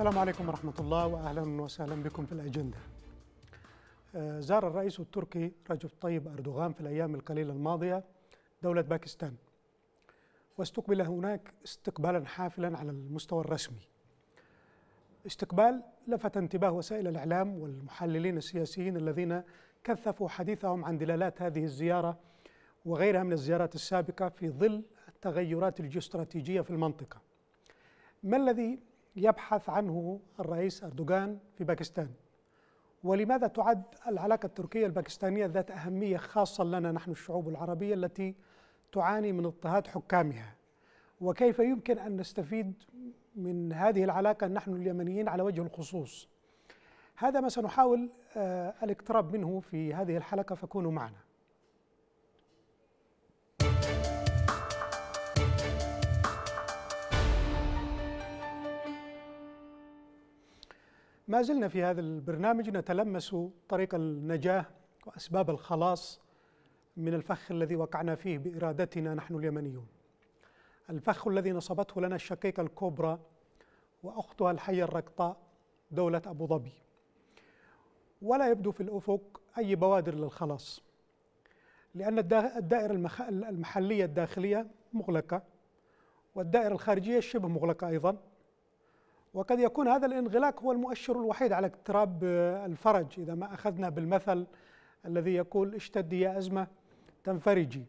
السلام عليكم ورحمة الله وأهلا وسهلا بكم في الأجندة آه، زار الرئيس التركي رجب طيب أردوغان في الأيام القليلة الماضية دولة باكستان واستقبل هناك استقبالا حافلا على المستوى الرسمي استقبال لفت انتباه وسائل الإعلام والمحللين السياسيين الذين كثفوا حديثهم عن دلالات هذه الزيارة وغيرها من الزيارات السابقة في ظل التغيرات الجيوستراتيجية في المنطقة ما الذي يبحث عنه الرئيس أردوغان في باكستان ولماذا تعد العلاقة التركية الباكستانية ذات أهمية خاصة لنا نحن الشعوب العربية التي تعاني من اضطهاد حكامها وكيف يمكن أن نستفيد من هذه العلاقة نحن اليمنيين على وجه الخصوص هذا ما سنحاول آه، الاقتراب منه في هذه الحلقة فكونوا معنا ما زلنا في هذا البرنامج نتلمس طريق النجاة وأسباب الخلاص من الفخ الذي وقعنا فيه بإرادتنا نحن اليمنيون الفخ الذي نصبته لنا الشقيقة الكبرى وأختها الحية الرقطاء دولة أبو ظبي ولا يبدو في الأفق أي بوادر للخلاص لأن الدائرة المحلية الداخلية مغلقة والدائرة الخارجية شبه مغلقة أيضا وقد يكون هذا الانغلاق هو المؤشر الوحيد على اقتراب آه، الفرج إذا ما أخذنا بالمثل الذي يقول اشتد يا أزمة تنفرجي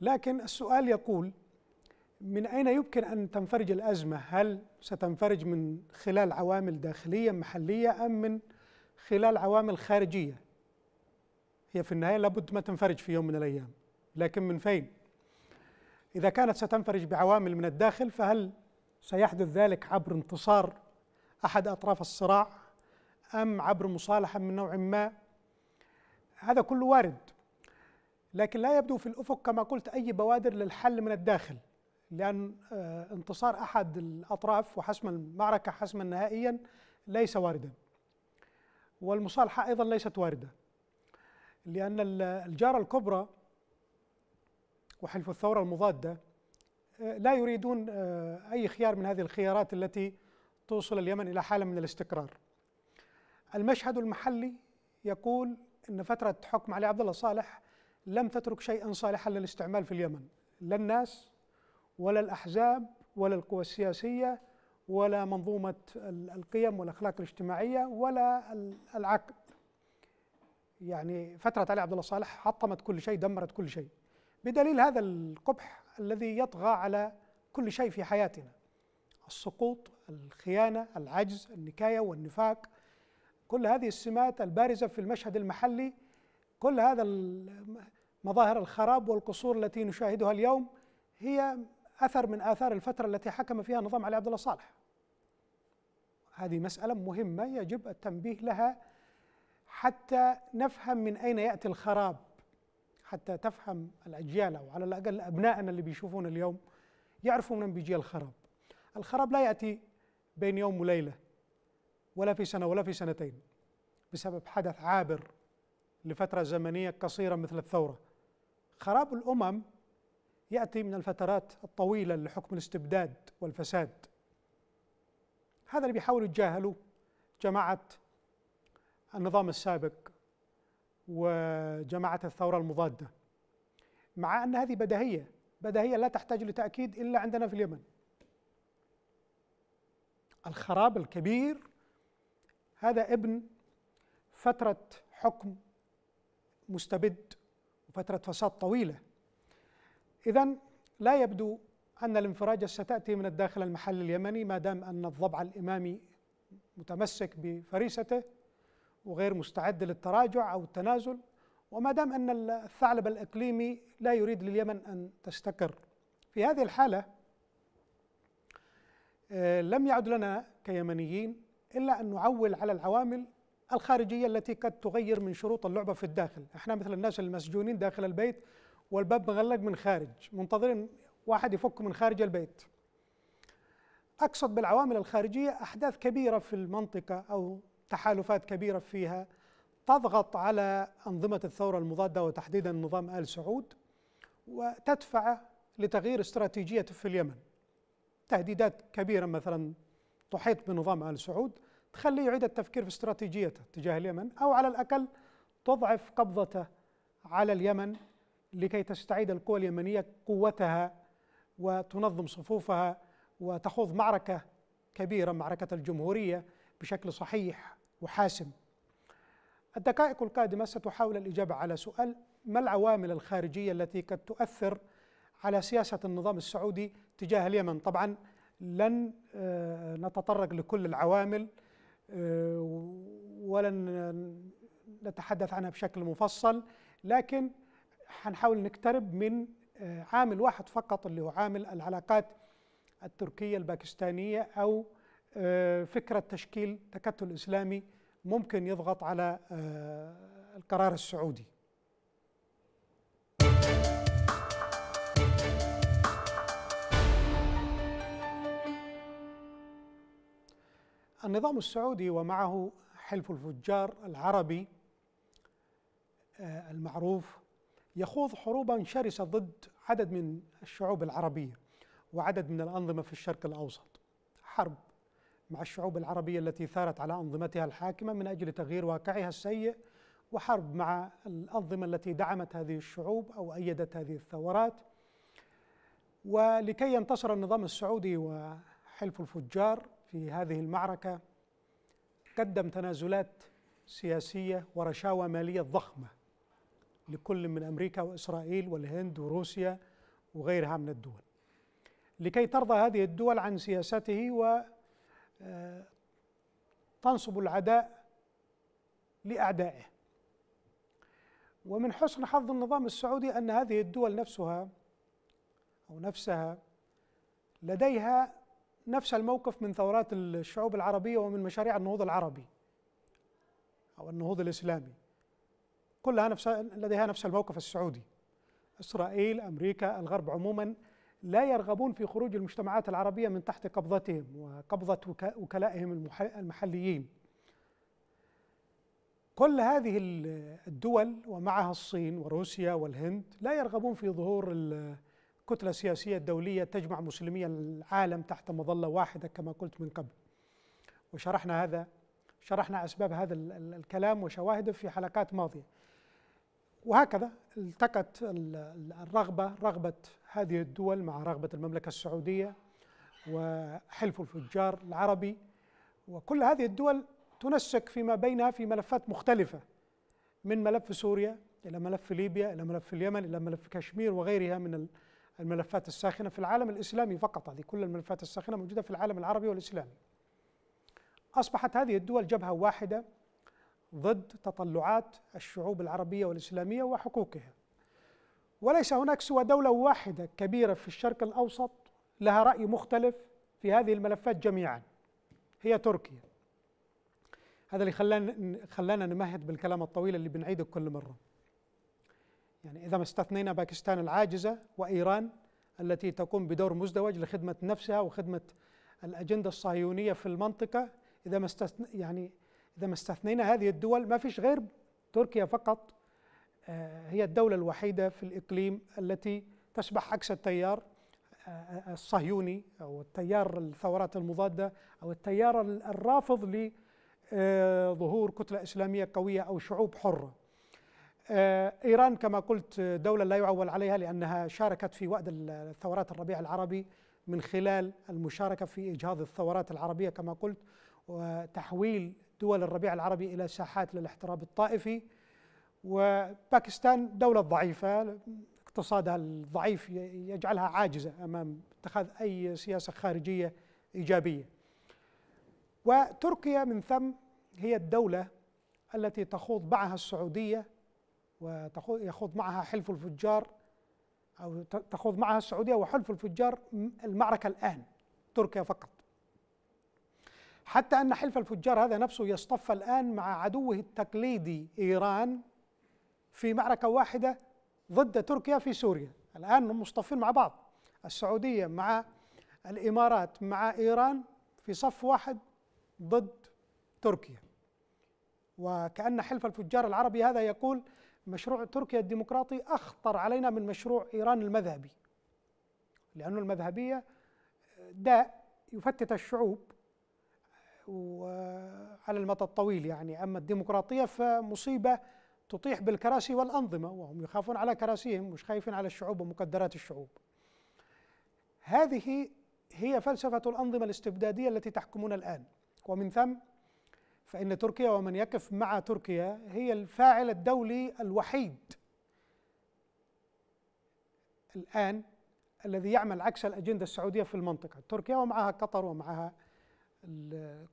لكن السؤال يقول من أين يمكن أن تنفرج الأزمة هل ستنفرج من خلال عوامل داخلية محلية أم من خلال عوامل خارجية هي في النهاية لابد ما تنفرج في يوم من الأيام لكن من فين؟ إذا كانت ستنفرج بعوامل من الداخل فهل سيحدث ذلك عبر انتصار احد اطراف الصراع ام عبر مصالحه من نوع ما هذا كله وارد لكن لا يبدو في الافق كما قلت اي بوادر للحل من الداخل لان آه، انتصار احد الاطراف وحسم المعركه حسما نهائيا ليس واردا والمصالحه ايضا ليست وارده لان الجاره الكبرى وحلف الثوره المضاده لا يريدون آه، أي خيار من هذه الخيارات التي توصل اليمن إلى حالة من الاستقرار المشهد المحلي يقول أن فترة حكم علي عبد الله صالح لم تترك شيئا صالحا للاستعمال في اليمن لا الناس ولا الأحزاب ولا القوى السياسية ولا منظومة القيم والأخلاق الاجتماعية ولا العقل يعني فترة علي عبد الله صالح حطمت كل شيء دمرت كل شيء بدليل هذا القبح الذي يطغى على كل شيء في حياتنا السقوط الخيانه العجز النكايه والنفاق كل هذه السمات البارزه في المشهد المحلي كل هذا مظاهر الخراب والقصور التي نشاهدها اليوم هي اثر من اثار الفتره التي حكم فيها نظام علي عبد الله صالح هذه مساله مهمه يجب التنبيه لها حتى نفهم من اين ياتي الخراب حتى تفهم الأجيال أو على الأقل أبنائنا اللي بيشوفون اليوم يعرفوا من بيجي الخراب الخراب لا يأتي بين يوم وليلة ولا في سنة ولا في سنتين بسبب حدث عابر لفترة زمنية قصيرة مثل الثورة خراب الأمم يأتي من الفترات الطويلة لحكم الاستبداد والفساد هذا اللي بيحاولوا يتجاهلوه جماعة النظام السابق وجماعة الثورة المضادة مع أن هذه بديهية بديهية لا تحتاج لتأكيد إلا عندنا في اليمن الخراب الكبير هذا ابن فترة حكم مستبد وفترة فساد طويلة إذا لا يبدو أن الانفراجة ستأتي من الداخل المحلي اليمني ما دام أن الضبع الإمامي متمسك بفريسته وغير مستعد للتراجع أو التنازل وما دام أن الثعلب الإقليمي لا يريد لليمن أن تستقر في هذه الحالة آه، لم يعد لنا كيمنيين إلا أن نعول على العوامل الخارجية التي قد تغير من شروط اللعبة في الداخل احنا مثل الناس المسجونين داخل البيت والباب مغلق من خارج منتظرين واحد يفك من خارج البيت أقصد بالعوامل الخارجية أحداث كبيرة في المنطقة أو تحالفات كبيرة فيها تضغط على أنظمة الثورة المضادة وتحديدا نظام آل سعود وتدفع لتغيير استراتيجية في اليمن تهديدات كبيرة مثلا تحيط بنظام آل سعود تخليه يعيد التفكير في استراتيجيته تجاه اليمن أو على الأقل تضعف قبضته على اليمن لكي تستعيد القوى اليمنية قوتها وتنظم صفوفها وتخوض معركة كبيرة معركة الجمهورية بشكل صحيح وحاسم الدقائق القادمة ستحاول الإجابة على سؤال ما العوامل الخارجية التي قد تؤثر على سياسة النظام السعودي تجاه اليمن طبعا لن آه، نتطرق لكل العوامل آه، ولن نتحدث عنها بشكل مفصل لكن حنحاول نقترب من آه، عامل واحد فقط اللي هو عامل العلاقات التركية الباكستانية أو آه، فكرة تشكيل تكتل إسلامي ممكن يضغط على آه، القرار السعودي النظام السعودي ومعه حلف الفجار العربي آه، المعروف يخوض حروبا شرسة ضد عدد من الشعوب العربية وعدد من الأنظمة في الشرق الأوسط حرب مع الشعوب العربية التي ثارت على أنظمتها الحاكمة من أجل تغيير واقعها السيء وحرب مع الأنظمة التي دعمت هذه الشعوب أو أيدت هذه الثورات ولكي ينتصر النظام السعودي وحلف الفجار في هذه المعركة قدم تنازلات سياسية ورشاوى مالية ضخمة لكل من أمريكا وإسرائيل والهند وروسيا وغيرها من الدول لكي ترضى هذه الدول عن سياسته تنصب العداء لأعدائه ومن حسن حظ النظام السعودي أن هذه الدول نفسها أو نفسها لديها نفس الموقف من ثورات الشعوب العربية ومن مشاريع النهوض العربي أو النهوض الإسلامي كلها نفس لديها نفس الموقف السعودي إسرائيل أمريكا الغرب عموما لا يرغبون في خروج المجتمعات العربية من تحت قبضتهم وقبضة وكلائهم المحليين كل هذه الدول ومعها الصين وروسيا والهند لا يرغبون في ظهور الكتلة السياسية الدولية تجمع مسلمي العالم تحت مظلة واحدة كما قلت من قبل وشرحنا هذا شرحنا أسباب هذا الكلام وشواهده في حلقات ماضية وهكذا التقت الرغبة رغبة هذه الدول مع رغبة المملكة السعودية وحلف الفجار العربي وكل هذه الدول تنسق فيما بينها في ملفات مختلفة من ملف سوريا إلى ملف ليبيا إلى ملف اليمن إلى ملف كشمير وغيرها من الملفات الساخنة في العالم الإسلامي فقط هذه كل الملفات الساخنة موجودة في العالم العربي والإسلامي أصبحت هذه الدول جبهة واحدة ضد تطلعات الشعوب العربية والإسلامية وحقوقها وليس هناك سوى دولة واحدة كبيرة في الشرق الأوسط لها رأي مختلف في هذه الملفات جميعا هي تركيا هذا اللي خلانا خلانا نمهد بالكلام الطويل اللي بنعيده كل مرة يعني إذا ما استثنينا باكستان العاجزة وإيران التي تقوم بدور مزدوج لخدمة نفسها وخدمة الأجندة الصهيونية في المنطقة إذا ما استثن... يعني إذا ما استثنينا هذه الدول ما فيش غير تركيا فقط آه، هي الدولة الوحيدة في الإقليم التي تشبح عكس التيار آه، آه، الصهيوني أو التيار الثورات المضادة أو التيار الرافض لظهور كتلة إسلامية قوية أو شعوب حرة إيران كما قلت دولة لا يعول عليها لأنها شاركت في وأد الثورات الربيع العربي من خلال المشاركة في إجهاض الثورات العربية كما قلت وتحويل دول الربيع العربي إلى ساحات للاحتراب الطائفي وباكستان دولة ضعيفة اقتصادها الضعيف يجعلها عاجزة أمام اتخاذ أي سياسة خارجية إيجابية وتركيا من ثم هي الدولة التي تخوض معها السعودية ويخوض معها حلف الفجار أو تخوض معها السعودية وحلف الفجار المعركة الآن تركيا فقط حتى أن حلف الفجار هذا نفسه يصطف الآن مع عدوه التقليدي إيران في معركة واحدة ضد تركيا في سوريا الآن هم مصطفين مع بعض السعودية مع الإمارات مع إيران في صف واحد ضد تركيا وكأن حلف الفجار العربي هذا يقول مشروع تركيا الديمقراطي أخطر علينا من مشروع إيران المذهبي لأن المذهبية داء يفتت الشعوب وعلى المدى الطويل يعني أما الديمقراطية فمصيبة تطيح بالكراسي والأنظمة وهم يخافون على كراسيهم مش خايفين على الشعوب ومقدرات الشعوب هذه هي فلسفة الأنظمة الاستبدادية التي تحكمنا الآن ومن ثم فإن تركيا ومن يقف مع تركيا هي الفاعل الدولي الوحيد الآن الذي يعمل عكس الأجندة السعودية في المنطقة تركيا ومعها قطر ومعها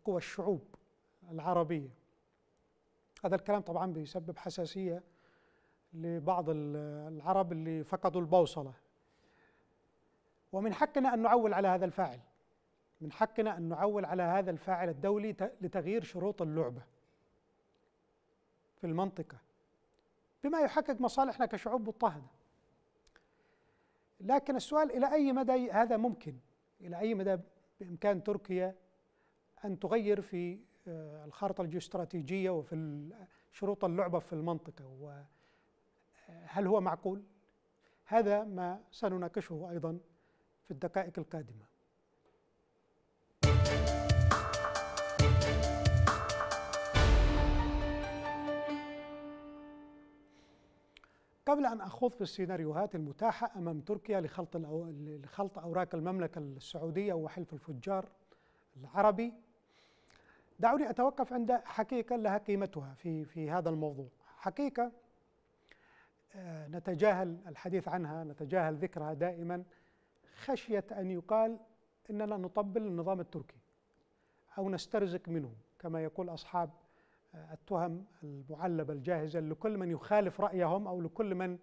قوى الشعوب العربية هذا الكلام طبعا بيسبب حساسية لبعض العرب اللي فقدوا البوصلة ومن حقنا أن نعول على هذا الفاعل من حقنا أن نعول على هذا الفاعل الدولي لتغيير شروط اللعبة في المنطقة بما يحقق مصالحنا كشعوب مضطهدة لكن السؤال إلى أي مدى هذا ممكن إلى أي مدى بإمكان تركيا أن تغير في آه، الخارطة الجيوستراتيجية وفي شروط اللعبة في المنطقة وهل آه، هو معقول؟ هذا ما سنناقشه أيضا في الدقائق القادمة قبل أن أخوض في السيناريوهات المتاحة أمام تركيا لخلط, لخلط أوراق المملكة السعودية وحلف الفجار العربي دعوني أتوقف عند حقيقة لها قيمتها في في هذا الموضوع حقيقة آه، نتجاهل الحديث عنها نتجاهل ذكرها دائما خشية أن يقال إننا نطبل النظام التركي أو نسترزق منه كما يقول أصحاب آه، التهم المعلبة الجاهزة لكل من يخالف رأيهم أو لكل من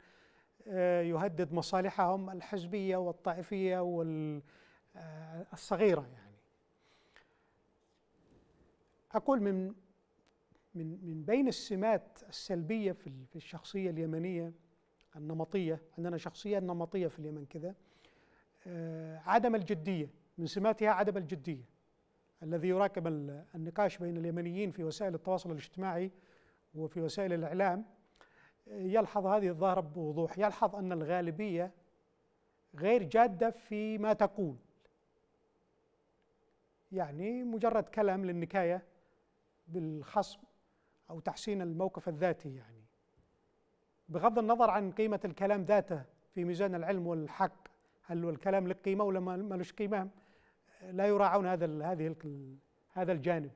آه، يهدد مصالحهم الحزبية والطائفية والصغيرة يعني أقول من من من بين السمات السلبية في في الشخصية اليمنية النمطية عندنا شخصية نمطية في اليمن كذا آه، عدم الجدية من سماتها عدم الجدية الذي يراكم النقاش بين اليمنيين في وسائل التواصل الاجتماعي وفي وسائل الإعلام آه، يلحظ هذه الظاهرة بوضوح يلحظ أن الغالبية غير جادة فيما تقول يعني مجرد كلام للنكاية بالخصم أو تحسين الموقف الذاتي يعني بغض النظر عن قيمة الكلام ذاته في ميزان العلم والحق هل الكلام له قيمة ولا ما لهش قيمة لا يراعون هذا هذه هذا الجانب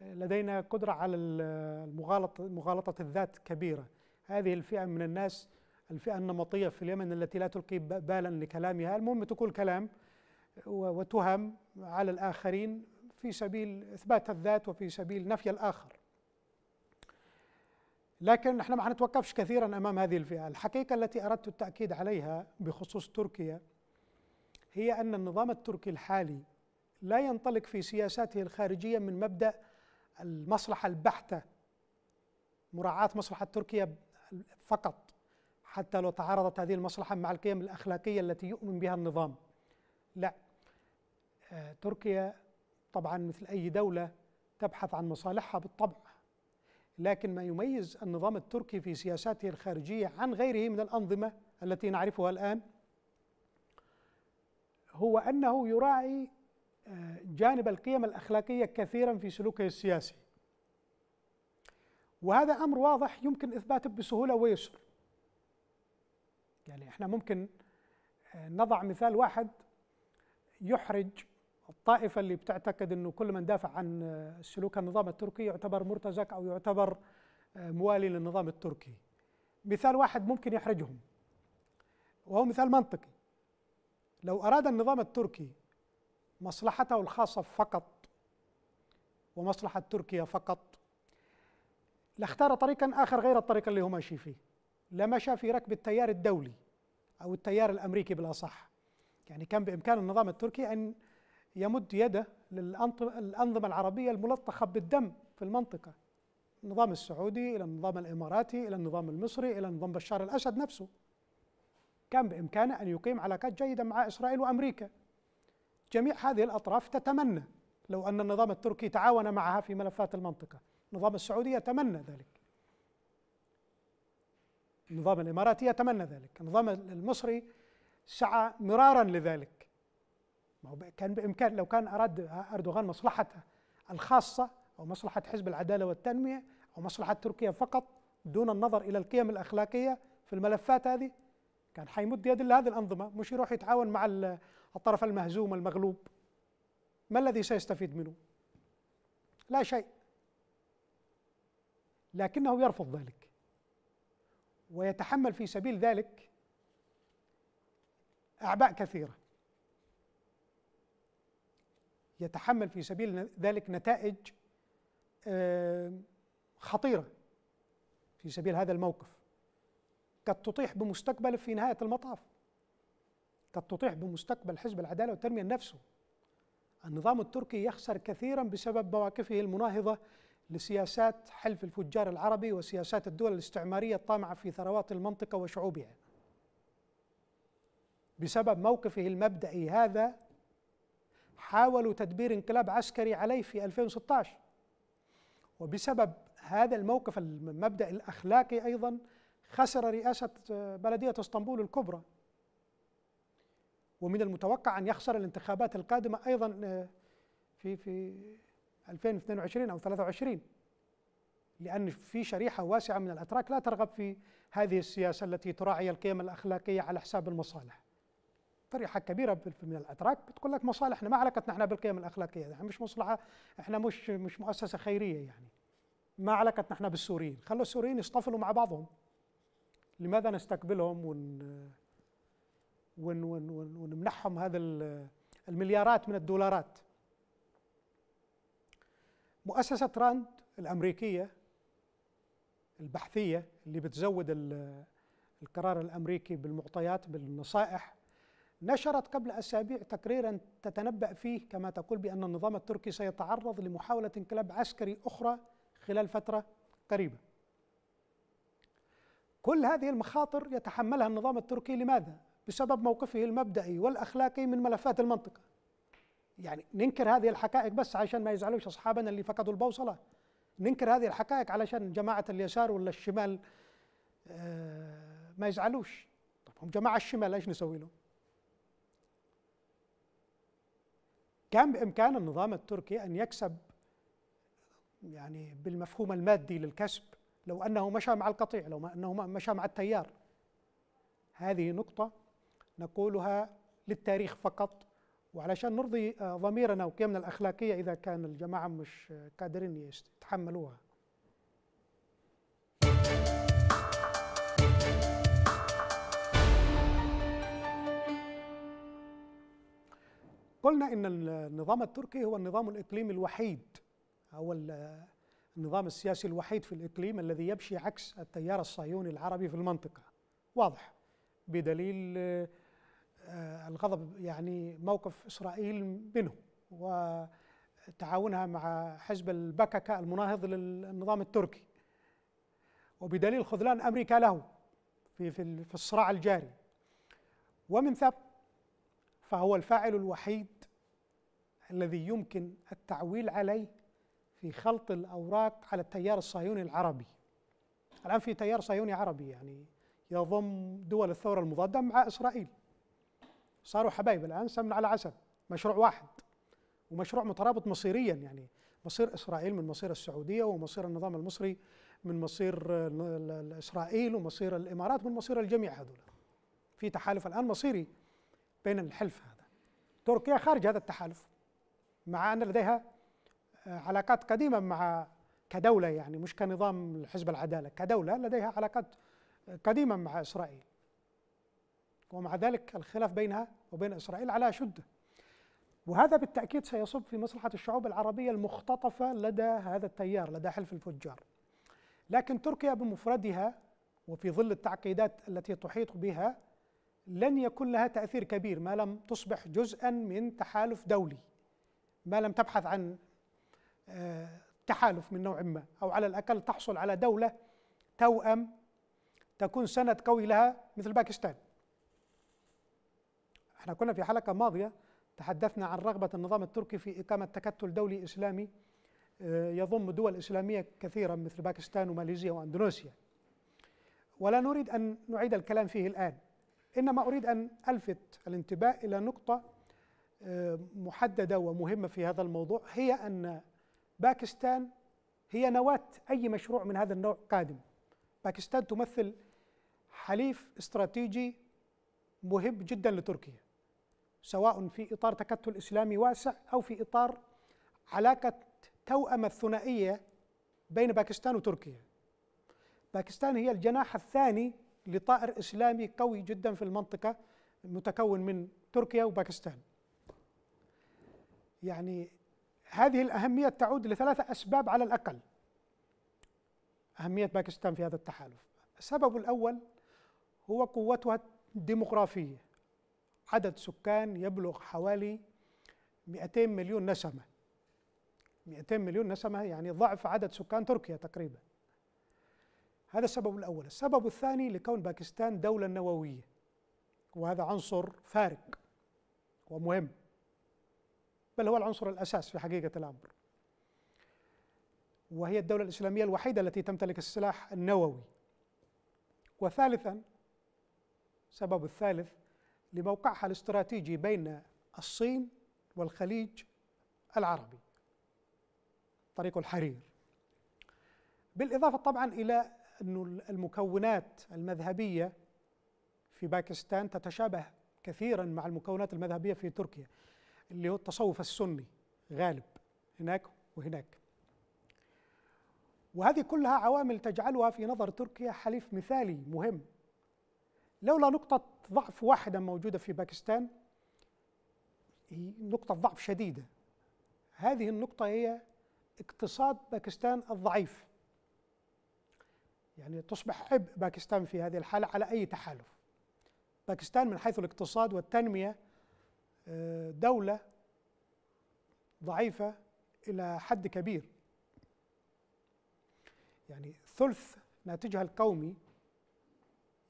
لدينا قدرة على المغالطة مغالطة الذات كبيرة هذه الفئة من الناس الفئة النمطية في اليمن التي لا تلقي بالا لكلامها المهم تقول كلام وتهم على الآخرين في سبيل اثبات الذات وفي سبيل نفي الاخر لكن نحن ما نتوقفش كثيرا امام هذه الفئه الحقيقه التي اردت التاكيد عليها بخصوص تركيا هي ان النظام التركي الحالي لا ينطلق في سياساته الخارجيه من مبدا المصلحه البحته مراعاه مصلحه تركيا فقط حتى لو تعارضت هذه المصلحه مع القيم الاخلاقيه التي يؤمن بها النظام لا آه، تركيا طبعا مثل أي دولة تبحث عن مصالحها بالطبع لكن ما يميز النظام التركي في سياساته الخارجية عن غيره من الأنظمة التي نعرفها الآن هو أنه يراعي آه، جانب القيم الأخلاقية كثيرا في سلوكه السياسي وهذا أمر واضح يمكن إثباته بسهولة ويسر يعني احنا ممكن آه، نضع مثال واحد يحرج الطائفة اللي بتعتقد أنه كل من دافع عن آه، سلوك النظام التركي يعتبر مرتزق أو يعتبر آه، موالي للنظام التركي مثال واحد ممكن يحرجهم وهو مثال منطقي لو أراد النظام التركي مصلحته الخاصة فقط ومصلحة تركيا فقط لاختار طريقا آخر غير الطريق اللي هو ماشي فيه لمشى في ركب التيار الدولي أو التيار الأمريكي بالأصح يعني كان بإمكان النظام التركي أن يمد يده للأنظمة العربية الملطخة بالدم في المنطقة النظام السعودي إلى النظام الإماراتي إلى النظام المصري إلى نظام بشار الأسد نفسه كان بإمكانه أن يقيم علاقات جيدة مع إسرائيل وأمريكا جميع هذه الأطراف تتمنى لو أن النظام التركي تعاون معها في ملفات المنطقة النظام السعودي يتمنى ذلك النظام الإماراتي يتمنى ذلك النظام المصري سعى مرارا لذلك ما هو كان بامكان لو كان اراد اردوغان مصلحته الخاصه او مصلحه حزب العداله والتنميه او مصلحه تركيا فقط دون النظر الى القيم الاخلاقيه في الملفات هذه كان حيمد يد لهذه الانظمه مش يروح يتعاون مع الطرف المهزوم المغلوب ما الذي سيستفيد منه؟ لا شيء لكنه يرفض ذلك ويتحمل في سبيل ذلك اعباء كثيره يتحمل في سبيل ذلك نتائج آه، خطيرة في سبيل هذا الموقف قد تطيح بمستقبله في نهاية المطاف قد تطيح بمستقبل حزب العدالة والتنمية نفسه النظام التركي يخسر كثيرا بسبب مواقفه المناهضة لسياسات حلف الفجار العربي وسياسات الدول الاستعمارية الطامعة في ثروات المنطقة وشعوبها بسبب موقفه المبدئي هذا حاولوا تدبير انقلاب عسكري عليه في 2016 وبسبب هذا الموقف المبدأ الأخلاقي أيضا خسر رئاسة آه، بلدية اسطنبول الكبرى ومن المتوقع أن يخسر الانتخابات القادمة أيضا آه، في في 2022 أو 23 لأن في شريحة واسعة من الأتراك لا ترغب في هذه السياسة التي تراعي القيم الأخلاقية على حساب المصالح شريحه كبيره من الاتراك بتقول لك مصالحنا ما علاقتنا احنا بالقيم الاخلاقيه احنا مش مصلحه احنا مش مش مؤسسه خيريه يعني ما علاقتنا احنا بالسوريين خلوا السوريين يصطفلوا مع بعضهم لماذا نستقبلهم ون ون ون ون ونمنحهم هذا المليارات من الدولارات مؤسسة راند الأمريكية البحثية اللي بتزود القرار الأمريكي بالمعطيات بالنصائح نشرت قبل أسابيع تقريرا تتنبأ فيه كما تقول بأن النظام التركي سيتعرض لمحاولة انقلاب عسكري أخرى خلال فترة قريبة كل هذه المخاطر يتحملها النظام التركي لماذا؟ بسبب موقفه المبدئي والأخلاقي من ملفات المنطقة يعني ننكر هذه الحقائق بس عشان ما يزعلوش أصحابنا اللي فقدوا البوصلة ننكر هذه الحقائق علشان جماعة اليسار ولا الشمال آه، ما يزعلوش طب هم جماعة الشمال ايش نسوي لهم؟ كان بإمكان النظام التركي أن يكسب يعني بالمفهوم المادي للكسب لو أنه مشى مع القطيع لو أنه مشى مع التيار هذه نقطة نقولها للتاريخ فقط وعلشان نرضي آه، ضميرنا وقيمنا الأخلاقية إذا كان الجماعة مش قادرين يتحملوها قلنا ان النظام التركي هو النظام الاقليمي الوحيد هو النظام السياسي الوحيد في الاقليم الذي يمشي عكس التيار الصهيوني العربي في المنطقه واضح بدليل آه، الغضب يعني موقف اسرائيل منه وتعاونها مع حزب البككة المناهض للنظام التركي وبدليل خذلان امريكا له في في الصراع الجاري ومن ثم فهو الفاعل الوحيد الذي يمكن التعويل عليه في خلط الاوراق على التيار الصهيوني العربي. الان في تيار صهيوني عربي يعني يضم دول الثوره المضاده مع اسرائيل. صاروا حبايب الان سمن على عسل، مشروع واحد ومشروع مترابط مصيريا يعني مصير اسرائيل من مصير السعوديه ومصير النظام المصري من مصير اسرائيل ومصير الامارات من مصير الجميع هذول. في تحالف الان مصيري بين الحلف هذا تركيا خارج هذا التحالف مع أن لديها آه، علاقات قديمة مع كدولة يعني مش كنظام حزب العدالة كدولة لديها علاقات آه، قديمة مع إسرائيل ومع ذلك الخلاف بينها وبين إسرائيل على شدة وهذا بالتأكيد سيصب في مصلحة الشعوب العربية المختطفة لدى هذا التيار لدى حلف الفجار لكن تركيا بمفردها وفي ظل التعقيدات التي تحيط بها لن يكون لها تأثير كبير ما لم تصبح جزءا من تحالف دولي ما لم تبحث عن آه، تحالف من نوع ما أو على الأقل تحصل على دولة توأم تكون سند قوي لها مثل باكستان احنا كنا في حلقة ماضية تحدثنا عن رغبة النظام التركي في إقامة تكتل دولي إسلامي آه، يضم دول إسلامية كثيرة مثل باكستان وماليزيا وأندونيسيا ولا نريد أن نعيد الكلام فيه الآن إنما أريد أن ألفت الانتباه إلى نقطة آه، محددة ومهمة في هذا الموضوع هي أن باكستان هي نواة أي مشروع من هذا النوع قادم باكستان تمثل حليف استراتيجي مهم جدا لتركيا سواء في إطار تكتل إسلامي واسع أو في إطار علاقة توأمة الثنائية بين باكستان وتركيا باكستان هي الجناح الثاني لطائر اسلامي قوي جدا في المنطقه متكون من تركيا وباكستان. يعني هذه الاهميه تعود لثلاثه اسباب على الاقل. اهميه باكستان في هذا التحالف. السبب الاول هو قوتها الديمغرافيه. عدد سكان يبلغ حوالي 200 مليون نسمه. 200 مليون نسمه يعني ضعف عدد سكان تركيا تقريبا. هذا السبب الأول السبب الثاني لكون باكستان دولة نووية وهذا عنصر فارق ومهم بل هو العنصر الأساس في حقيقة الأمر وهي الدولة الإسلامية الوحيدة التي تمتلك السلاح النووي وثالثا السبب الثالث لموقعها الاستراتيجي بين الصين والخليج العربي طريق الحرير بالإضافة طبعا إلى أن المكونات المذهبية في باكستان تتشابه كثيرا مع المكونات المذهبية في تركيا اللي هو التصوف السني غالب هناك وهناك وهذه كلها عوامل تجعلها في نظر تركيا حليف مثالي مهم لولا نقطة ضعف واحدة موجودة في باكستان هي نقطة ضعف شديدة هذه النقطة هي اقتصاد باكستان الضعيف يعني تصبح عبء باكستان في هذه الحالة على أي تحالف باكستان من حيث الاقتصاد والتنمية آه، دولة ضعيفة إلى حد كبير يعني ثلث ناتجها القومي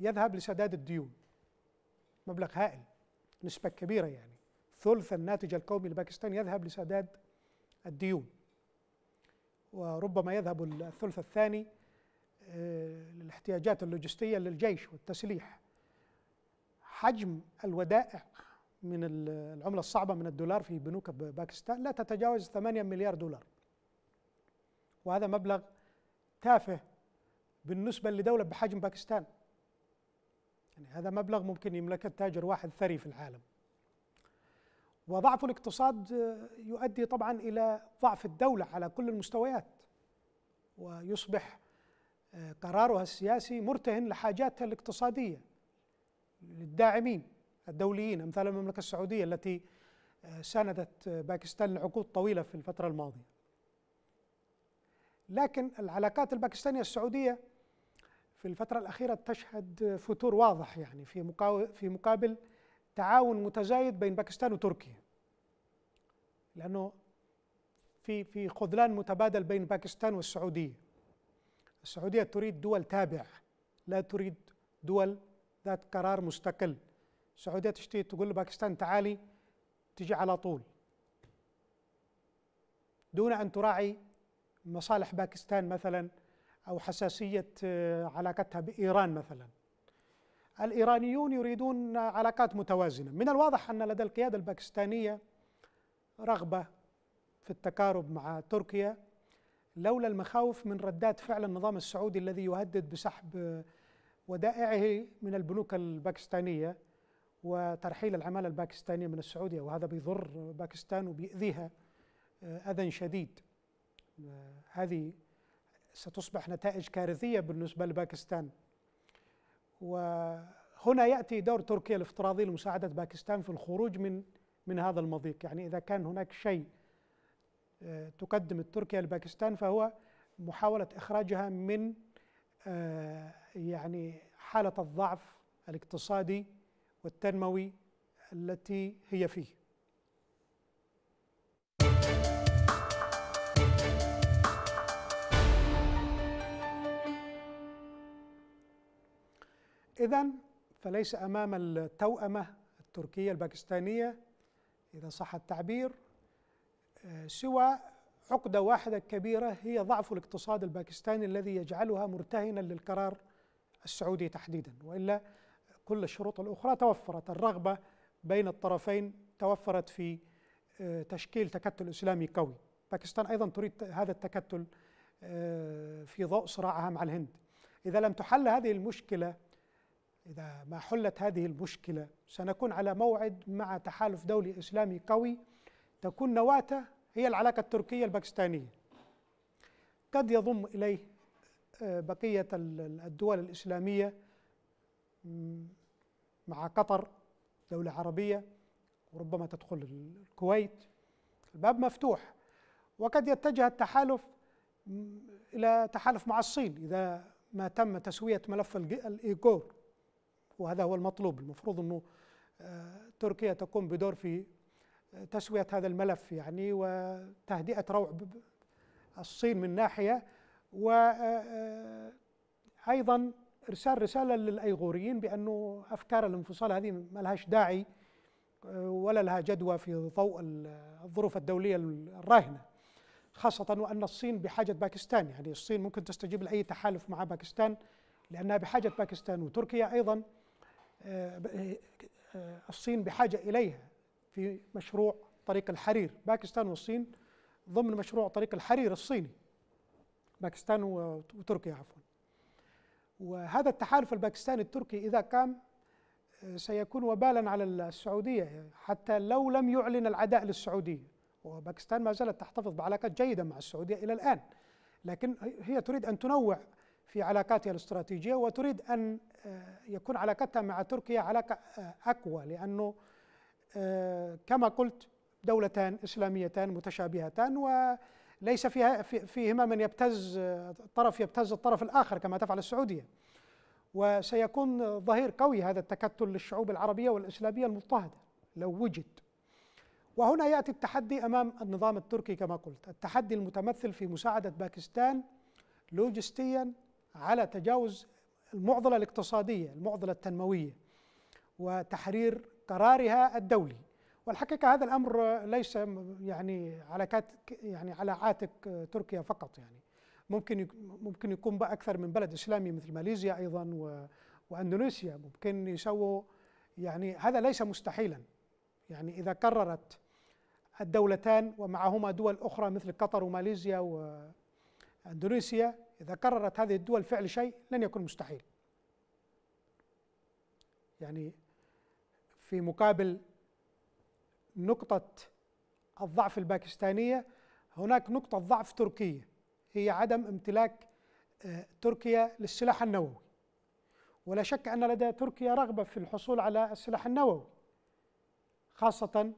يذهب لسداد الديون مبلغ هائل نسبة كبيرة يعني ثلث الناتج القومي لباكستان يذهب لسداد الديون وربما يذهب الثلث الثاني الاحتياجات آه، اللوجستية للجيش والتسليح حجم الودائع من العملة الصعبة من الدولار في بنوك باكستان لا تتجاوز 8 مليار دولار وهذا مبلغ تافه بالنسبة لدولة بحجم باكستان يعني هذا مبلغ ممكن يملكه تاجر واحد ثري في العالم وضعف الاقتصاد آه، يؤدي طبعا إلى ضعف الدولة على كل المستويات ويصبح قرارها السياسي مرتهن لحاجاتها الاقتصادية للداعمين الدوليين أمثال المملكة السعودية التي آه، ساندت آه، باكستان لعقود طويلة في الفترة الماضية لكن العلاقات الباكستانية السعودية في الفترة الأخيرة تشهد فتور واضح يعني في في مقابل تعاون متزايد بين باكستان وتركيا لأنه في في خذلان متبادل بين باكستان والسعودية السعودية تريد دول تابعة لا تريد دول ذات قرار مستقل السعودية تشتي تقول لباكستان تعالي تجي على طول دون أن تراعي مصالح باكستان مثلا أو حساسية آه، علاقتها بإيران مثلا الإيرانيون يريدون علاقات متوازنة من الواضح أن لدى القيادة الباكستانية رغبة في التقارب مع تركيا لولا المخاوف من ردات فعل النظام السعودي الذي يهدد بسحب ودائعه من البنوك الباكستانيه وترحيل العماله الباكستانيه من السعوديه وهذا بيضر باكستان وبيؤذيها آه، اذى شديد آه، هذه ستصبح نتائج كارثيه بالنسبه لباكستان وهنا ياتي دور تركيا الافتراضي لمساعده باكستان في الخروج من من هذا المضيق يعني اذا كان هناك شيء تقدم تركيا لباكستان فهو محاولة إخراجها من آه، يعني حالة الضعف الاقتصادي والتنموي التي هي فيه إذا فليس أمام التوأمة التركية الباكستانية إذا صح التعبير سوى عقدة واحدة كبيرة هي ضعف الاقتصاد الباكستاني الذي يجعلها مرتهنا للقرار السعودي تحديدا وإلا كل الشروط الأخرى توفرت الرغبة بين الطرفين توفرت في آه، تشكيل تكتل إسلامي قوي باكستان أيضا تريد هذا التكتل آه، في ضوء صراعها مع الهند إذا لم تحل هذه المشكلة إذا ما حلت هذه المشكلة سنكون على موعد مع تحالف دولي إسلامي قوي تكون نواته هي العلاقة التركية الباكستانية قد يضم إليه آه، بقية الدول الإسلامية مع قطر دولة عربية وربما تدخل الكويت الباب مفتوح وقد يتجه التحالف إلى تحالف مع الصين إذا ما تم تسوية ملف الإيغور وهذا هو المطلوب المفروض أنه آه، تركيا تقوم بدور في تسوية هذا الملف يعني وتهدئة روع الصين من ناحية وأيضا آه، آه، إرسال رسالة للأيغوريين بأنه أفكار الانفصال هذه ما لهاش داعي آه، ولا لها جدوى في ضوء الظروف الدولية الراهنة خاصة وأن الصين بحاجة باكستان يعني الصين ممكن تستجيب لأي تحالف مع باكستان لأنها بحاجة باكستان وتركيا أيضا الصين بحاجة إليها في مشروع طريق الحرير باكستان والصين ضمن مشروع طريق الحرير الصيني باكستان وتركيا عفوا وهذا التحالف الباكستاني التركي إذا قام آه، سيكون وبالا على السعودية حتى لو لم يعلن العداء للسعودية وباكستان ما زالت تحتفظ بعلاقات جيدة مع السعودية إلى الآن لكن هي تريد أن تنوع في علاقاتها الاستراتيجية وتريد أن آه، يكون علاقتها مع تركيا علاقة آه، أقوى لأنه آه، كما قلت دولتان اسلاميتان متشابهتان وليس فيها فيهما من يبتز طرف يبتز الطرف الاخر كما تفعل السعوديه. وسيكون ظهير قوي هذا التكتل للشعوب العربيه والاسلاميه المضطهده لو وجد. وهنا ياتي التحدي امام النظام التركي كما قلت، التحدي المتمثل في مساعده باكستان لوجستيا على تجاوز المعضله الاقتصاديه، المعضله التنمويه وتحرير قرارها الدولي والحقيقه هذا الامر ليس يعني على كات يعني على عاتق تركيا فقط يعني ممكن ممكن يكون باكثر من بلد اسلامي مثل ماليزيا ايضا و واندونيسيا ممكن يسووا يعني هذا ليس مستحيلا يعني اذا قررت الدولتان ومعهما دول اخرى مثل قطر وماليزيا واندونيسيا اذا قررت هذه الدول فعل شيء لن يكون مستحيل يعني في مقابل نقطة الضعف الباكستانية هناك نقطة ضعف تركية هي عدم امتلاك آه، تركيا للسلاح النووي ولا شك أن لدى تركيا رغبة في الحصول على السلاح النووي خاصة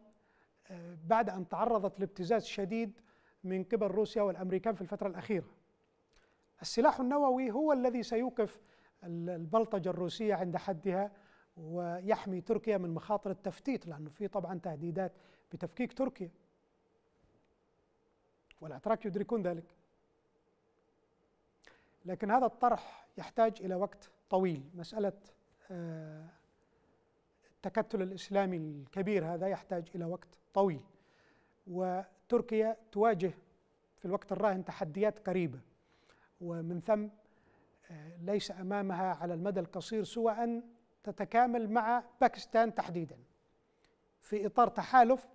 آه، بعد أن تعرضت لابتزاز شديد من قبل روسيا والأمريكان في الفترة الأخيرة السلاح النووي هو الذي سيوقف البلطجة الروسية عند حدها ويحمي تركيا من مخاطر التفتيت لأنه في طبعا تهديدات بتفكيك تركيا والأتراك يدركون ذلك لكن هذا الطرح يحتاج إلى وقت طويل مسألة آه، التكتل الإسلامي الكبير هذا يحتاج إلى وقت طويل وتركيا تواجه في الوقت الراهن تحديات قريبة ومن ثم آه، ليس أمامها على المدى القصير سوى أن تتكامل مع باكستان تحديدا في اطار تحالف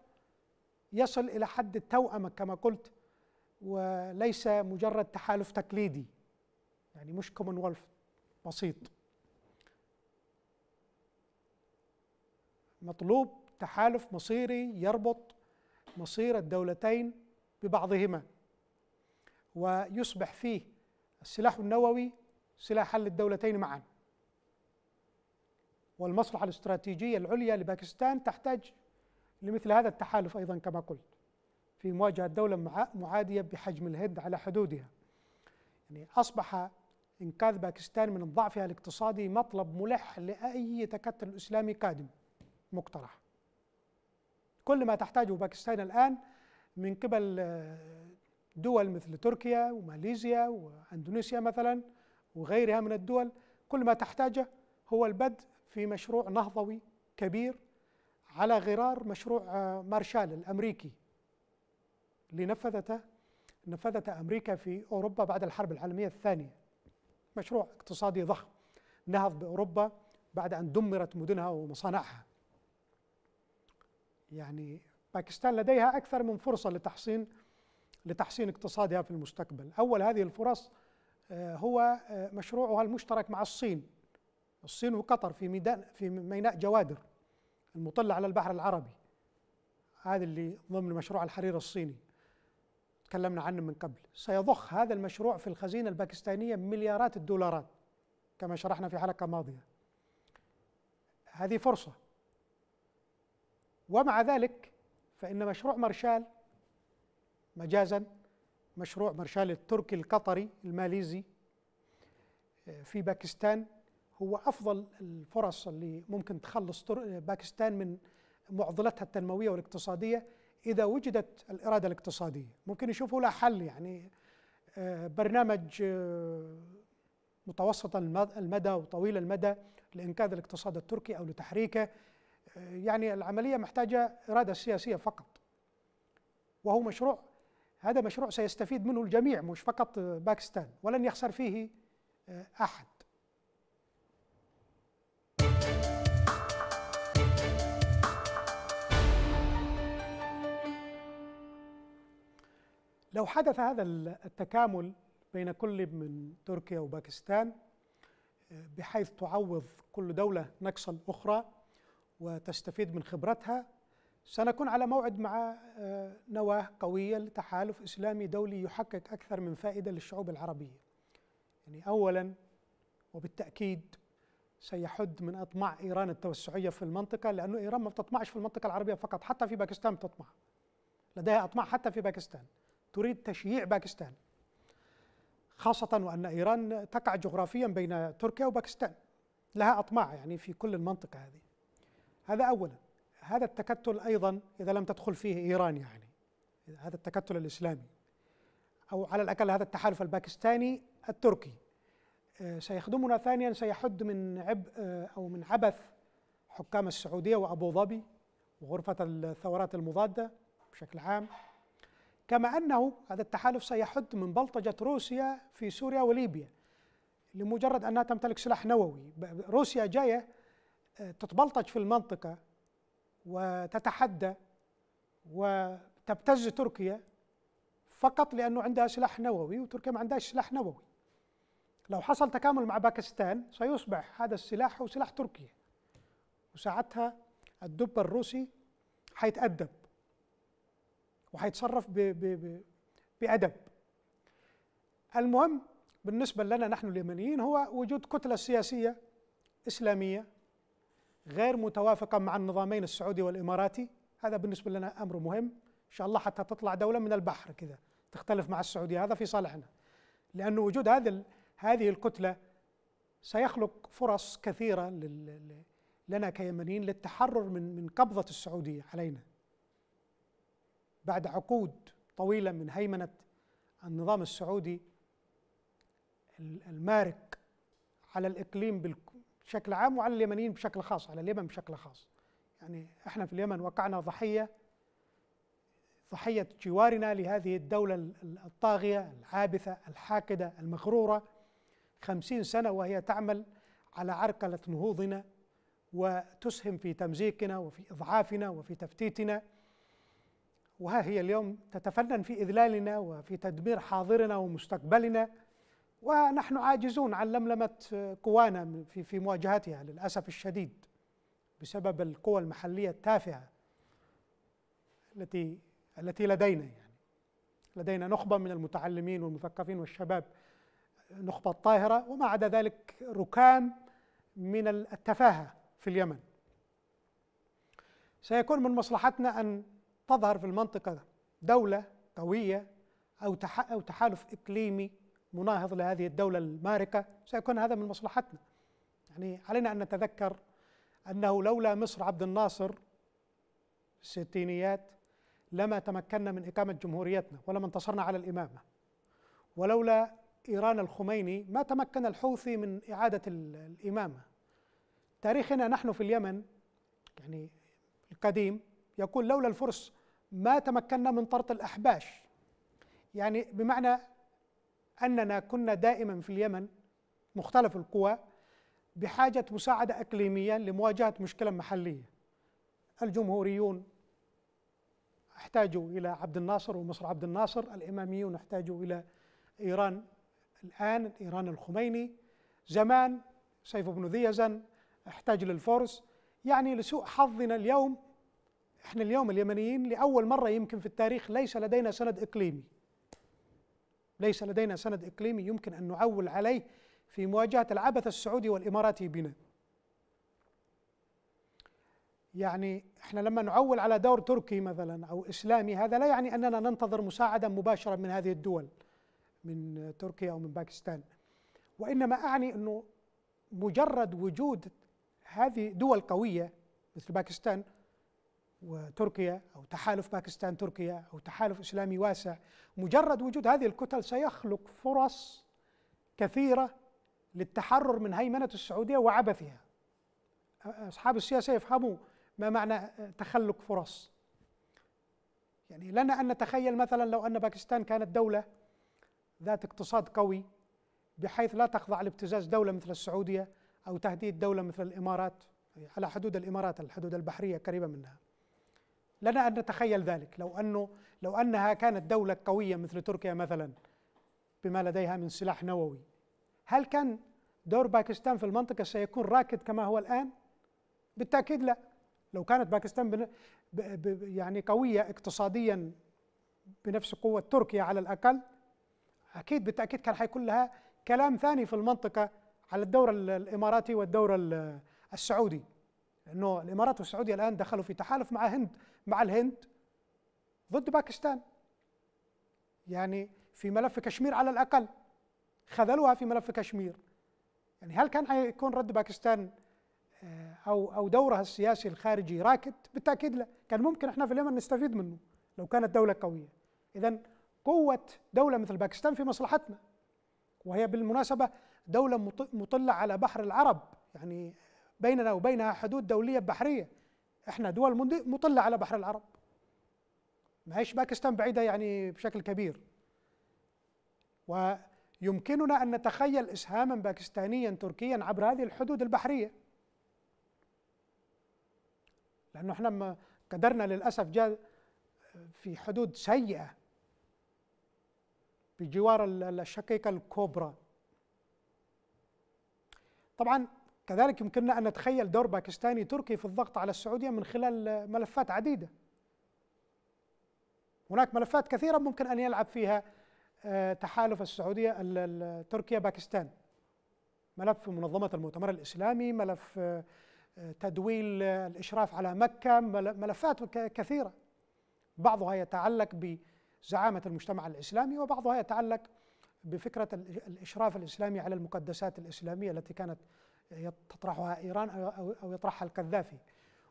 يصل الى حد التوأمه كما قلت وليس مجرد تحالف تقليدي يعني مش كومن وولف بسيط مطلوب تحالف مصيري يربط مصير الدولتين ببعضهما ويصبح فيه السلاح النووي سلاح حل الدولتين معا والمصلحة الاستراتيجية العليا لباكستان تحتاج لمثل هذا التحالف أيضا كما قلت في مواجهة دولة معادية بحجم الهند على حدودها يعني أصبح إنقاذ باكستان من ضعفها الاقتصادي مطلب ملح لأي تكتل إسلامي قادم مقترح كل ما تحتاجه باكستان الآن من قبل آه، دول مثل تركيا وماليزيا وأندونيسيا مثلا وغيرها من الدول كل ما تحتاجه هو البدء في مشروع نهضوي كبير على غرار مشروع آه، مارشال الامريكي اللي نفذته نفذته امريكا في اوروبا بعد الحرب العالميه الثانيه مشروع اقتصادي ضخم نهض باوروبا بعد ان دمرت مدنها ومصانعها يعني باكستان لديها اكثر من فرصه لتحسين لتحسين اقتصادها في المستقبل اول هذه الفرص آه، هو آه، مشروعها المشترك مع الصين الصين وقطر في ميدان في ميناء جوادر المطلة على البحر العربي هذا اللي ضمن مشروع الحرير الصيني تكلمنا عنه من قبل سيضخ هذا المشروع في الخزينة الباكستانية مليارات الدولارات كما شرحنا في حلقة ماضية هذه فرصة ومع ذلك فإن مشروع مرشال مجازا مشروع مرشال التركي القطري الماليزي آه، في باكستان هو افضل الفرص اللي ممكن تخلص باكستان من معضلتها التنمويه والاقتصاديه اذا وجدت الاراده الاقتصاديه ممكن يشوفوا لها حل يعني آه، برنامج آه، متوسط المدى وطويل المدى لانقاذ الاقتصاد التركي او لتحريكه آه، يعني العمليه محتاجه اراده سياسيه فقط وهو مشروع هذا مشروع سيستفيد منه الجميع مش فقط باكستان ولن يخسر فيه احد لو حدث هذا التكامل بين كل من تركيا وباكستان آه، بحيث تعوض كل دولة نقص الأخرى وتستفيد من خبرتها سنكون على موعد مع آه، نواة قوية لتحالف إسلامي دولي يحقق أكثر من فائدة للشعوب العربية يعني أولا وبالتأكيد سيحد من اطماع ايران التوسعيه في المنطقه لانه ايران ما بتطمعش في المنطقه العربيه فقط حتى في باكستان بتطمع لديها اطماع حتى في باكستان تريد تشييع باكستان خاصة وأن إيران تقع جغرافيا بين تركيا وباكستان لها أطماع يعني في كل المنطقة هذه هذا أولا هذا التكتل أيضا إذا لم تدخل فيه إيران يعني هذا التكتل الإسلامي أو على الأقل هذا التحالف الباكستاني التركي آه، سيخدمنا ثانيا سيحد من عبء آه، أو من عبث حكام السعودية وأبو ظبي وغرفة الثورات المضادة بشكل عام كما أنه هذا التحالف سيحد من بلطجة روسيا في سوريا وليبيا لمجرد أنها تمتلك سلاح نووي روسيا جاية آه، تتبلطج في المنطقة وتتحدى وتبتز تركيا فقط لأنه عندها سلاح نووي وتركيا ما عندهاش سلاح نووي لو حصل تكامل مع باكستان سيصبح هذا السلاح هو سلاح تركيا وساعتها الدب الروسي حيتأدب وهيتصرف بأدب المهم بالنسبة لنا نحن اليمنيين هو وجود كتلة سياسية إسلامية غير متوافقة مع النظامين السعودي والإماراتي هذا بالنسبة لنا أمر مهم إن شاء الله حتى تطلع دولة من البحر كذا تختلف مع السعودية هذا في صالحنا لأن وجود هذا هذه الكتلة سيخلق فرص كثيرة لنا كيمنيين للتحرر من من قبضة السعودية علينا بعد عقود طويلة من هيمنة النظام السعودي المارق على الإقليم بشكل عام وعلى اليمنيين بشكل خاص على اليمن بشكل خاص يعني احنا في اليمن وقعنا ضحية ضحية جوارنا لهذه الدولة الطاغية العابثة الحاقدة المغرورة خمسين سنة وهي تعمل على عرقلة نهوضنا وتسهم في تمزيقنا وفي إضعافنا وفي تفتيتنا وها هي اليوم تتفنن في إذلالنا وفي تدمير حاضرنا ومستقبلنا ونحن عاجزون عن لملمة قوانا في في مواجهتها للأسف الشديد بسبب القوى المحلية التافهة التي التي لدينا يعني لدينا نخبة من المتعلمين والمثقفين والشباب نخبة طاهرة وما عدا ذلك ركام من التفاهة في اليمن سيكون من مصلحتنا أن تظهر في المنطقة دولة قوية أو أو تحالف إقليمي مناهض لهذه الدولة المارقة سيكون هذا من مصلحتنا يعني علينا أن نتذكر أنه لولا مصر عبد الناصر في الستينيات لما تمكنا من إقامة جمهوريتنا ولما انتصرنا على الإمامة ولولا إيران الخميني ما تمكن الحوثي من إعادة الإمامة تاريخنا نحن في اليمن يعني القديم يقول لولا الفرس ما تمكنا من طرد الأحباش يعني بمعنى أننا كنا دائما في اليمن مختلف القوى بحاجة مساعدة أقليمية لمواجهة مشكلة محلية الجمهوريون احتاجوا إلى عبد الناصر ومصر عبد الناصر الإماميون احتاجوا إلى إيران الآن إيران الخميني زمان سيف بن ذيزن احتاج للفرس يعني لسوء حظنا اليوم احنا اليوم اليمنيين لاول مره يمكن في التاريخ ليس لدينا سند اقليمي ليس لدينا سند اقليمي يمكن ان نعول عليه في مواجهه العبث السعودي والاماراتي بنا يعني احنا لما نعول على دور تركي مثلا او اسلامي هذا لا يعني اننا ننتظر مساعده مباشره من هذه الدول من تركيا او من باكستان وانما اعني انه مجرد وجود هذه دول قويه مثل باكستان وتركيا أو تحالف باكستان تركيا أو تحالف إسلامي واسع مجرد وجود هذه الكتل سيخلق فرص كثيرة للتحرر من هيمنة السعودية وعبثها أصحاب السياسة يفهموا ما معنى تخلق فرص يعني لنا أن نتخيل مثلا لو أن باكستان كانت دولة ذات اقتصاد قوي بحيث لا تخضع لابتزاز دولة مثل السعودية أو تهديد دولة مثل الإمارات على حدود الإمارات الحدود البحرية قريبة منها لنا ان نتخيل ذلك لو انه لو انها كانت دوله قويه مثل تركيا مثلا بما لديها من سلاح نووي هل كان دور باكستان في المنطقه سيكون راكد كما هو الان؟ بالتاكيد لا لو كانت باكستان بن... ب... ب... يعني قويه اقتصاديا بنفس قوه تركيا على الاقل اكيد بالتاكيد كان حيكون لها كلام ثاني في المنطقه على الدور الاماراتي والدور السعودي انه الامارات والسعوديه الان دخلوا في تحالف مع هند مع الهند ضد باكستان يعني في ملف كشمير على الاقل خذلوها في ملف كشمير يعني هل كان حيكون رد باكستان آه، او او دورها السياسي الخارجي راكد؟ بالتاكيد لا، كان ممكن احنا في اليمن نستفيد منه لو كانت دوله قويه. اذا قوه دوله مثل باكستان في مصلحتنا. وهي بالمناسبه دوله مطله على بحر العرب، يعني بيننا وبينها حدود دولية بحرية احنا دول مطلة على بحر العرب ما هيش باكستان بعيدة يعني بشكل كبير ويمكننا أن نتخيل إسهاما باكستانيا تركيا عبر هذه الحدود البحرية لأنه احنا ما قدرنا للأسف جاء في حدود سيئة بجوار الشقيقة الكبرى طبعا كذلك يمكننا أن نتخيل دور باكستاني تركي في الضغط على السعودية من خلال ملفات عديدة هناك ملفات كثيرة ممكن أن يلعب فيها آه، تحالف السعودية تركيا باكستان ملف منظمة المؤتمر الإسلامي ملف آه، تدويل الإشراف على مكة ملفات كثيرة بعضها يتعلق بزعامة المجتمع الإسلامي وبعضها يتعلق بفكرة الإشراف الإسلامي على المقدسات الإسلامية التي كانت تطرحها إيران أو يطرحها القذافي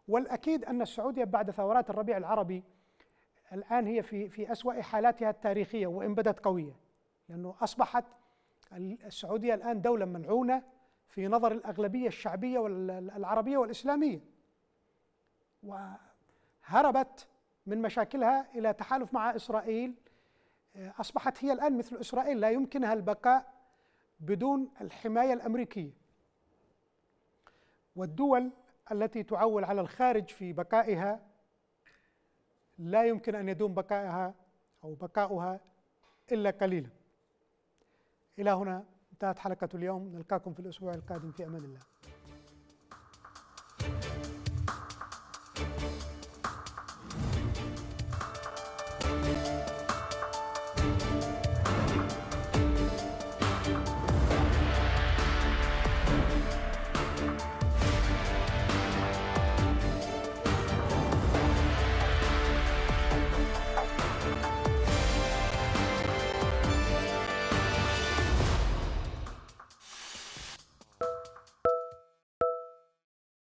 والأكيد أن السعودية بعد ثورات الربيع العربي الآن هي في في أسوأ حالاتها التاريخية وإن بدت قوية لأنه أصبحت السعودية الآن دولة ملعونه في نظر الأغلبية الشعبية والعربية والإسلامية وهربت من مشاكلها إلى تحالف مع إسرائيل أصبحت هي الآن مثل إسرائيل لا يمكنها البقاء بدون الحماية الأمريكية والدول التي تعول على الخارج في بقائها لا يمكن ان يدوم بقائها او بقاؤها الا قليلا الى هنا انتهت حلقه اليوم نلقاكم في الاسبوع القادم في امان الله